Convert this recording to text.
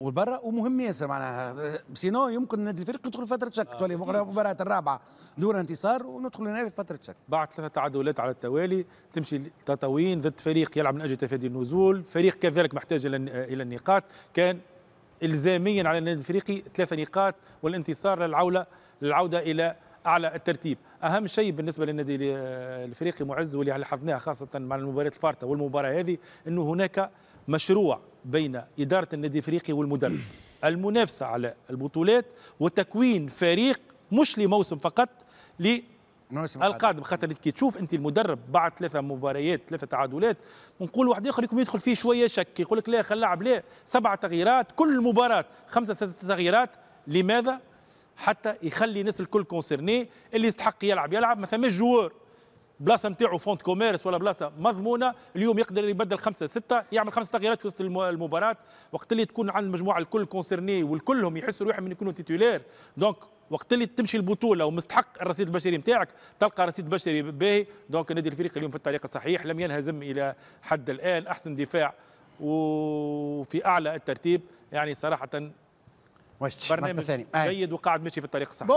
وبرا ومهم ياسر معناها سينو يمكن نادي الفريق يدخل فتره شك آه تولي مباراه الرابعه دور انتصار وندخل هنا في فتره شك بعد ثلاثه تعادلات على التوالي تمشي تطاوين ضد فريق يلعب من اجل تفادي النزول فريق كذلك محتاج الى النقاط كان الزاميا على النادي الافريقي ثلاثه نقاط والانتصار للعوله للعوده الى اعلى الترتيب اهم شيء بالنسبه للنادي الافريقي معز واللي لاحظناه خاصه مع المباريات الفارطه والمباراه هذه انه هناك مشروع بين إدارة النادي الإفريقي والمدرب المنافسة على البطولات وتكوين فريق مش لموسم فقط للقادم القادم خاطر كي تشوف انت المدرب بعد ثلاثه مباريات ثلاثه تعادلات ونقول واحد اخر يكون يدخل فيه شويه شك يقول لك لا خل لاعب لا سبعه تغييرات كل مباراه خمسه سته تغييرات لماذا؟ حتى يخلي الناس الكل كونسيرني اللي يستحق يلعب يلعب ما ثماش جوار بلاصه نتاعو فونت كوميرس ولا بلاصه مضمونه اليوم يقدر يبدل خمسه سته يعمل خمس تغييرات في وسط المباراه وقت اللي تكون عند المجموعه الكل كونسيرني والكلهم يحسوا روحهم من يكونوا تيتولير دونك وقت اللي تمشي البطوله ومستحق الرصيد البشري نتاعك تلقى رصيد بشري باهي دونك النادي الفريق اليوم في الطريق الصحيح لم ينهزم الى حد الان احسن دفاع وفي اعلى الترتيب يعني صراحه برنامج جيد وقاعد ماشي في الطريق الصحيح